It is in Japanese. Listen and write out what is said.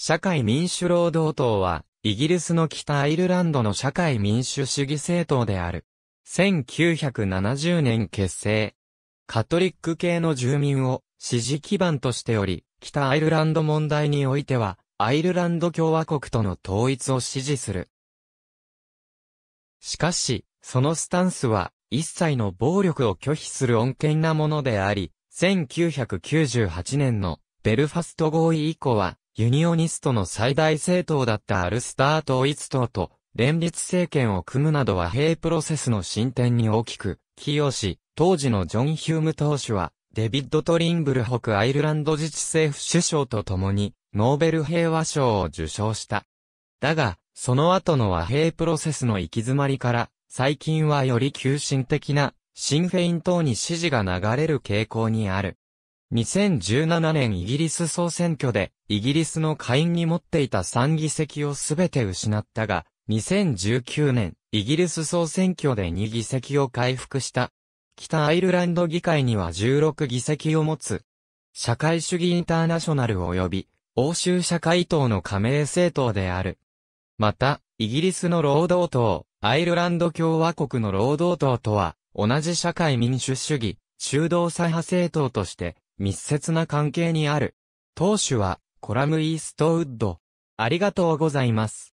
社会民主労働党は、イギリスの北アイルランドの社会民主主義政党である。1970年結成。カトリック系の住民を支持基盤としており、北アイルランド問題においては、アイルランド共和国との統一を支持する。しかし、そのスタンスは、一切の暴力を拒否する穏健なものであり、1998年のベルファスト合意以降は、ユニオニストの最大政党だったアルスター統一党と連立政権を組むなど和平プロセスの進展に大きく寄与し、当時のジョン・ヒューム党首は、デビッド・トリンブル北アイルランド自治政府首相と共に、ノーベル平和賞を受賞した。だが、その後の和平プロセスの行き詰まりから、最近はより急進的な、シンフェイン党に支持が流れる傾向にある。2017年イギリス総選挙で、イギリスの下院に持っていた3議席をすべて失ったが、2019年、イギリス総選挙で2議席を回復した。北アイルランド議会には16議席を持つ。社会主義インターナショナル及び、欧州社会党の加盟政党である。また、イギリスの労働党、アイルランド共和国の労働党とは、同じ社会民主主義、中道左派政党として、密接な関係にある。当主は、コラムイーストウッド。ありがとうございます。